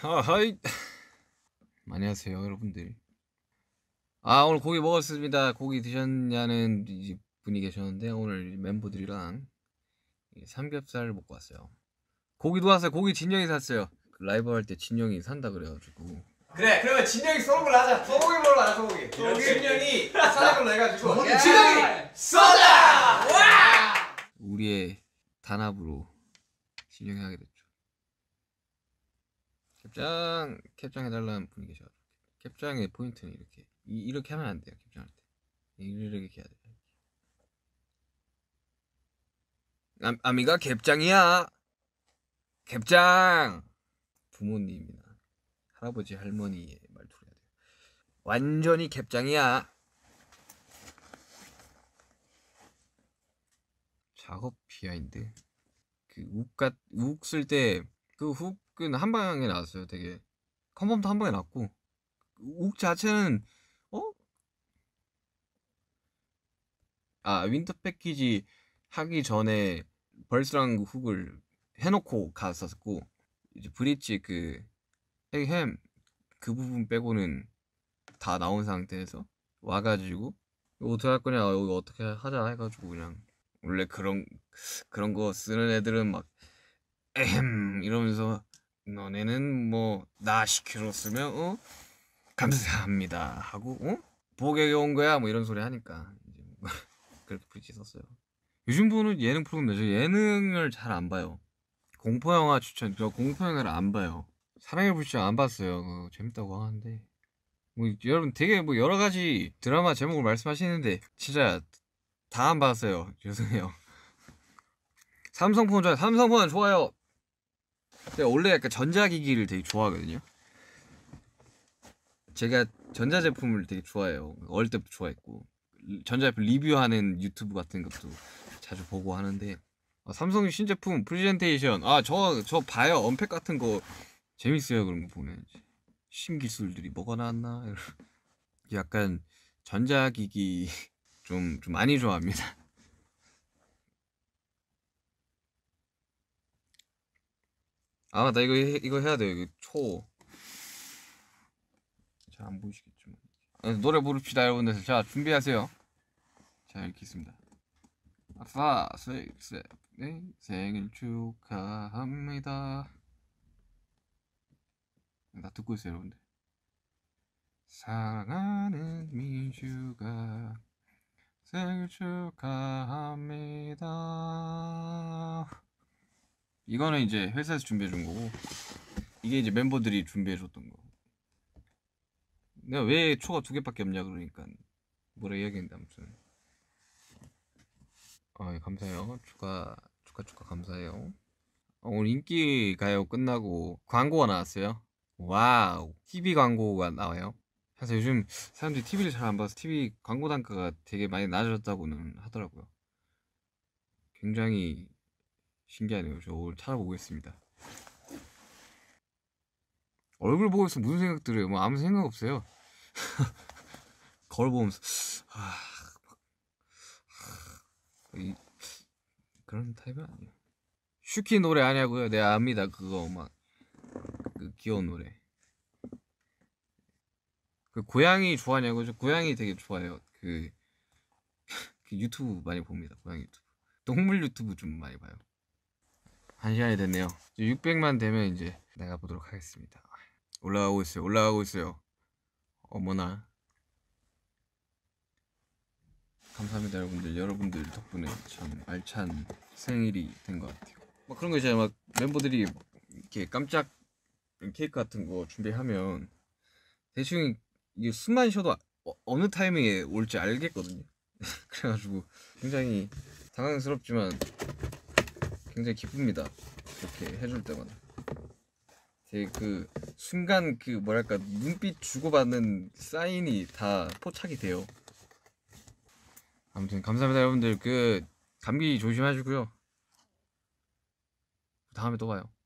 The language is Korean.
아, 하이 안녕하세요 여러분들 아 오늘 고기 먹었습니다 고기 드셨냐는 분이 계셨는데 오늘 멤버들이랑 삼겹살 먹고 왔어요 고기도 왔어요 고기 진영이 샀어요 그 라이브 할 때 진영이 산다 그래가지고 그래 그러면 진영이 쏘는 걸 하자 소고기 먹으러 하자 소고기 소고기 진영이 사는 걸로 해가지고 진영이 쏘자 우리의 단합으로 진영이 하게 됐죠 캡장 캡장 해달라는 분이 계셔. 캡장의 포인트는 이렇게 이, 렇게 하면 안 돼요. 캡장할 때 이렇게 해야 돼요. 아, 미가 캡장이야. 캡장 부모님이나 할아버지 할머니의 말투로 해야 돼요. 완전히 캡장이야. 작업 비하인드. 그 욱갓 욱쓸 때그훅 은한 방에 나왔어요. 되게 컨펌도 한 방에 났고 옥 자체는 어? 아 윈터 패키지 하기 전에 벌스랑 훅을 해놓고 갔었고 이제 브릿지 그헤이햄그 그 부분 빼고는 다 나온 상태에서 와가지고 이거 어떻게 할 거냐 이거 어떻게 하자 해가지고 그냥 원래 그런 그런 거 쓰는 애들은 막 에헴 이러면서 너네는 뭐 나 시키로 쓰면 어 감사합니다 하고 어 보게 온 거야 뭐 이런 소리 하니까 이제 뭐 그렇게 붙이 썼어요. 요즘 보는 예능 프로그램 저 예능을 잘 안 봐요. 공포 영화 추천 저 공포 영화를 안 봐요. 사랑의 불시안 안 봤어요. 어, 재밌다고 하는데 뭐 여러분 되게 뭐 여러 가지 드라마 제목을 말씀하시는데 진짜 다 안 봤어요. 죄송해요. 삼성폰 좋아요. 삼성폰 좋아요. 제가 원래 약간 전자기기를 되게 좋아하거든요. 제가 전자제품을 되게 좋아해요. 어릴 때부터 좋아했고 전자제품 리뷰하는 유튜브 같은 것도 자주 보고 하는데 아, 삼성 신제품 프레젠테이션 아저저 저 봐요 언팩 같은 거 재밌어요 그런 거 보면 신기술들이 뭐가 나왔나 약간 전자기기 좀, 좀 많이 좋아합니다. 아, 나 이거, 이거 해야 돼. 이거 초. 잘 안 보이시겠지만. 네, 노래 부릅시다, 여러분들. 자, 준비하세요. 자, 이렇게 있습니다. 아싸, 섹스, 네, 생일 축하합니다. 나 듣고 있어요, 여러분들. 사랑하는 민주가 생일 축하합니다. 이거는 이제 회사에서 준비해 준 거고 이게 이제 멤버들이 준비해 줬던 거 내가 왜 초가 두 개밖에 없냐 그러니까 뭐라 이야기했는데 아무튼 아 예, 감사해요 축하 축하 축하 감사해요 어, 오늘 인기 가요 끝나고 광고가 나왔어요 와우 TV 광고가 나와요 그래서 요즘 사람들이 TV를 잘 안 봐서 TV 광고 단가가 되게 많이 낮아졌다고는 하더라고요 굉장히 신기하네요. 저 오늘 찾아보겠습니다. 얼굴 보고 있으면 무슨 생각 들어요? 뭐 아무 생각 없어요. 거울 보면서 아, 막, 아, 이, 그런 타입은 아니에요. 슈키 노래 아니냐고요? 내네 압니다. 그거 막 그 귀여운 노래. 그 고양이 좋아하냐고? 저 고양이 되게 좋아해요. 그, 그 유튜브 많이 봅니다. 고양이 유튜브. 동물 유튜브 좀 많이 봐요. 한 시간이 됐네요. 600만 되면 이제 내가 보도록 하겠습니다. 올라가고 있어요. 올라가고 있어요. 어머나. 감사합니다 여러분들. 여러분들 덕분에 참 알찬 생일이 된 것 같아요. 막 뭐 그런 거 있잖아요 막 멤버들이 이렇게 깜짝 케이크 같은 거 준비하면 대충 이게 숨만 쉬어도 어, 어느 타이밍에 올지 알겠거든요. 그래가지고 굉장히 당황스럽지만 굉장히 기쁩니다. 이렇게 해줄 때마다. 되게 그 순간 그 뭐랄까 눈빛 주고받는 사인이 다 포착이 돼요. 아무튼 감사합니다 여러분들. 그 감기 조심하시고요. 다음에 또 봐요.